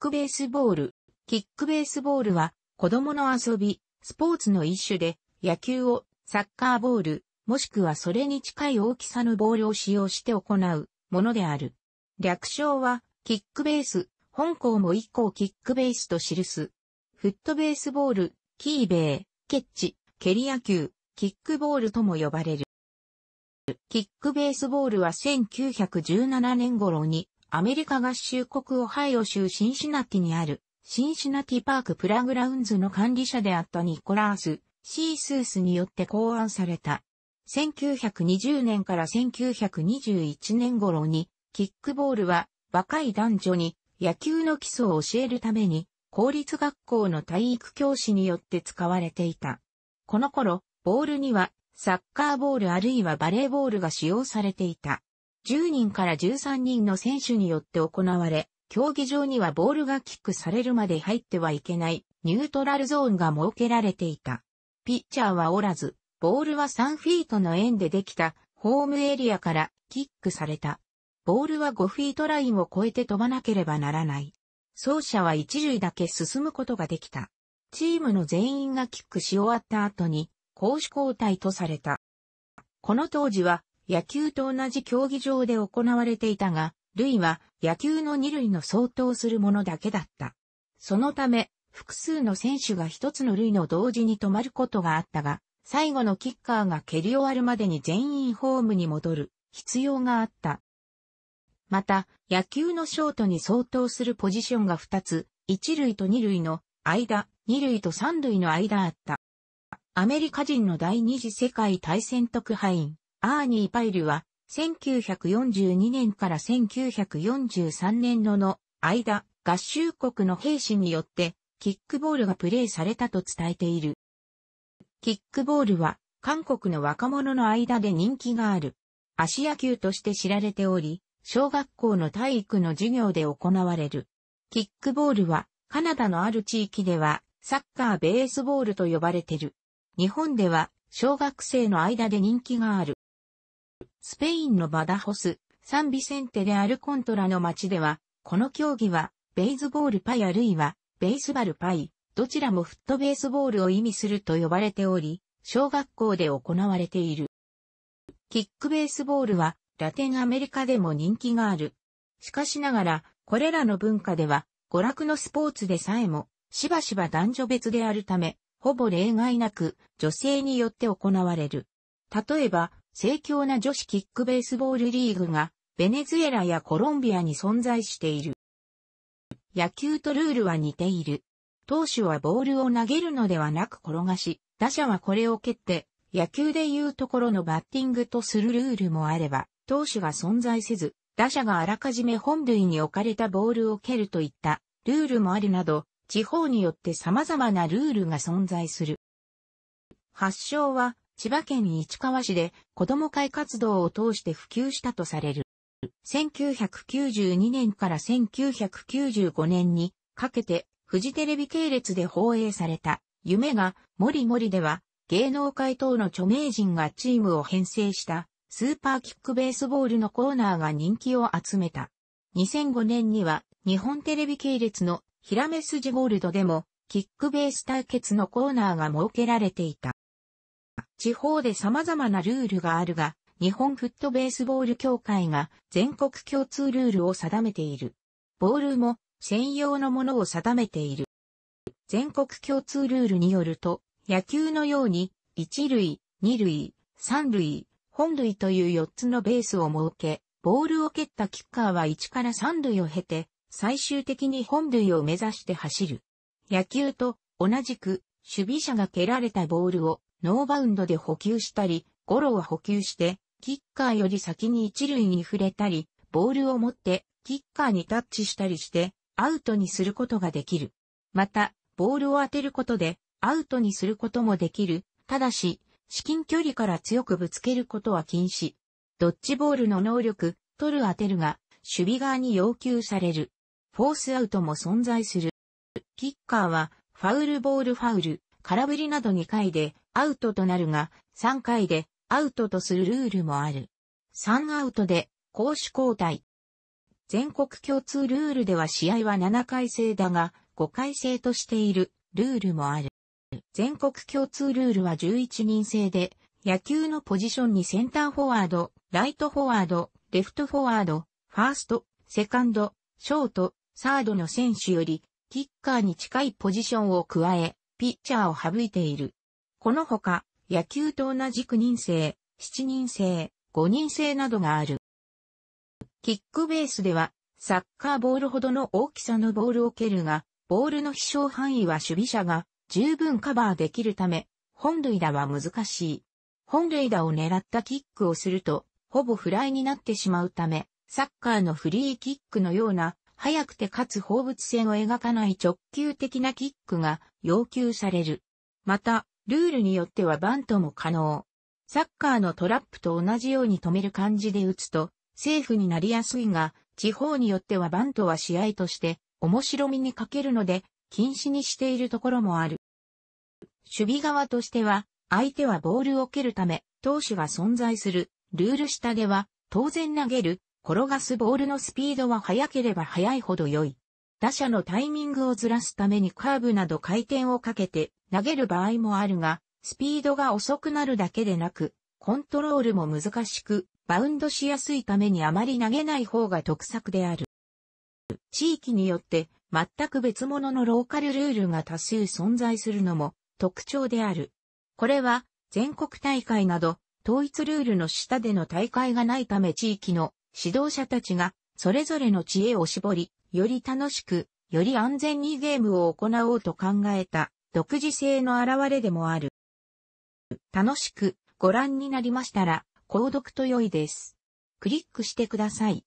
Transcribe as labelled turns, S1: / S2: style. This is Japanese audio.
S1: クベースボール。キックベースボールは子供の遊び、スポーツの一種で野球をサッカーボール、もしくはそれに近い大きさのボールを使用して行うものである。略称はキックベース、本校も一校キックベースと記す。フットベースボール、キーベー、ケッチ、蹴り野球、キックボールとも呼ばれる。キックベースボールは1917年頃にアメリカ合衆国オハイオ州シンシナティにある、シンシナティパークプラグラウンズの管理者であったニコラース・シースースによって考案された。1920年から1921年頃に、キックボールは若い男女に野球の基礎を教えるために、公立学校の体育教師によって使われていた。この頃、ボールにはサッカーボールあるいはバレーボールが使用されていた。10人から13人の選手によって行われ、競技場にはボールがキックされるまで入ってはいけないニュートラルゾーンが設けられていた。ピッチャーはおらず、ボールは3フィートの円でできたホームエリアからキックされた。ボールは5フィートラインを超えて飛ばなければならない。走者は一塁だけ進むことができた。チームの全員がキックし終わった後に、攻守交代とされた。この当時は野球と同じ競技場で行われていたが、類は野球の二類の相当するものだけだった。そのため、複数の選手が一つの類の同時に止まることがあったが、最後のキッカーが蹴り終わるまでに全員ホームに戻る必要があった。また、野球のショートに相当するポジションが2つ、一類と二類の間、二類と三類の間あった。アメリカ人の第二次世界大戦特派員、アーニー・パイルは、1942年から1943年のの間、合衆国の兵士によって、キックボールがプレーされたと伝えている。キックボールは、韓国の若者の間で人気がある。足野球として知られており、小学校の体育の授業で行われる。キックボールは、カナダのある地域では、サッカーベースボールと呼ばれてる。日本では、小学生の間で人気がある。スペインのバダホス、サンビセンテでアルコントラの街では、この競技は、ベイズボールパイあるいは、ベースバルパイ、どちらもフットベースボールを意味すると呼ばれており、小学校で行われている。キックベースボールは、ラテンアメリカでも人気がある。しかしながら、これらの文化では、娯楽のスポーツでさえも、しばしば男女別であるため、ほぼ例外なく、女性によって行われる。例えば、盛況な女子キックベースボールリーグが、ベネズエラやコロンビアに存在している。野球とルールは似ている。投手はボールを投げるのではなく転がし、打者はこれを蹴って、野球でいうところのバッティングとするルールもあれば、投手が存在せず、打者があらかじめ本塁に置かれたボールを蹴るといったルールもあるなど、地方によって様々なルールが存在する。発祥は千葉県市川市で子供会活動を通して普及したとされる。1992年から1995年にかけてフジテレビ系列で放映された夢がもりもりでは芸能界等の著名人がチームを編成したスーパーキックベースボールのコーナーが人気を集めた。2005年には日本テレビ系列のヒラメスジゴールドでもキックベース対決のコーナーが設けられていた。地方で様々なルールがあるが、日本フットベースボール協会が全国共通ルールを定めている。ボールも専用のものを定めている。全国共通ルールによると、野球のように、一塁、二塁、三塁、本塁という4つのベースを設け、ボールを蹴ったキッカーは1から3塁を経て、最終的に本塁を目指して走る。野球と同じく、守備者が蹴られたボールをノーバウンドで補給したり、ゴロを補給して、キッカーより先に一塁に触れたり、ボールを持ってキッカーにタッチしたりして、アウトにすることができる。また、ボールを当てることで、アウトにすることもできる。ただし、至近距離から強くぶつけることは禁止。ドッジボールの能力、取る当てるが、守備側に要求される。フォースアウトも存在する。キッカーは、ファウルボールファウル、空振りなど2回でアウトとなるが、3回でアウトとするルールもある。3アウトで攻守交代。全国共通ルールでは試合は7回制だが、5回制としているルールもある。全国共通ルールは11人制で、野球のポジションにセンターフォワード、ライトフォワード、レフトフォワード、ファースト、セカンド、ショート、サードの選手より、キッカーに近いポジションを加え、ピッチャーを省いている。このほか、野球と同じ9人制、7人制、5人制などがある。キックベースでは、サッカーボールほどの大きさのボールを蹴るが、ボールの飛翔範囲は守備者が十分カバーできるため、本塁打は難しい。本塁打を狙ったキックをすると、ほぼフライになってしまうため、サッカーのフリーキックのような速くてかつ放物線を描かない直球的なキックが要求される。また、ルールによってはバントも可能。サッカーのトラップと同じように止める感じで打つと、セーフになりやすいが、地方によってはバントは試合として面白みに欠けるので、禁止にしているところもある。守備側としては、相手はボールを蹴るため、投手が存在する、ルール下では、当然投げる、転がすボールのスピードは速ければ速いほど良い。打者のタイミングをずらすためにカーブなど回転をかけて投げる場合もあるが、スピードが遅くなるだけでなく、コントロールも難しく、バウンドしやすいためにあまり投げない方が得策である。地域によって全く別物のローカルルールが多数存在するのも特徴である。これは全国大会など統一ルールの下での大会がないため地域の指導者たちが、それぞれの知恵を絞り、より楽しく、より安全にゲームを行おうと考えた、独自性の表れでもある。楽しくご覧になりましたら、購読と良いです。クリックしてください。